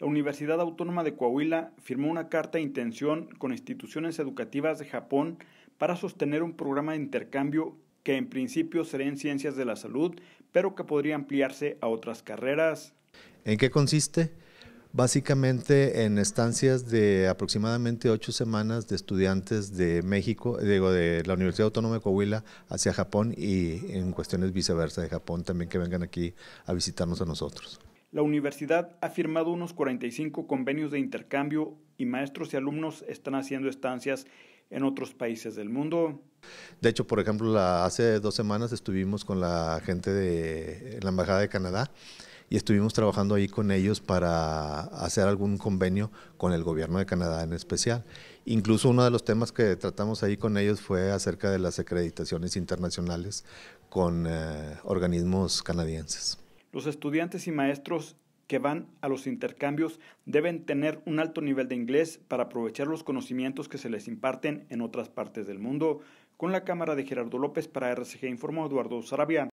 la Universidad Autónoma de Coahuila firmó una carta de intención con instituciones educativas de Japón para sostener un programa de intercambio que en principio será en ciencias de la salud, pero que podría ampliarse a otras carreras. ¿En qué consiste? Básicamente en estancias de aproximadamente ocho semanas de estudiantes de México, digo, de la Universidad Autónoma de Coahuila hacia Japón y en cuestiones viceversa de Japón también que vengan aquí a visitarnos a nosotros. La universidad ha firmado unos 45 convenios de intercambio y maestros y alumnos están haciendo estancias en otros países del mundo. De hecho, por ejemplo, hace dos semanas estuvimos con la gente de la Embajada de Canadá y estuvimos trabajando ahí con ellos para hacer algún convenio con el gobierno de Canadá en especial. Incluso uno de los temas que tratamos ahí con ellos fue acerca de las acreditaciones internacionales con eh, organismos canadienses. Los estudiantes y maestros que van a los intercambios deben tener un alto nivel de inglés para aprovechar los conocimientos que se les imparten en otras partes del mundo. Con la cámara de Gerardo López para RCG informó Eduardo Sarabia.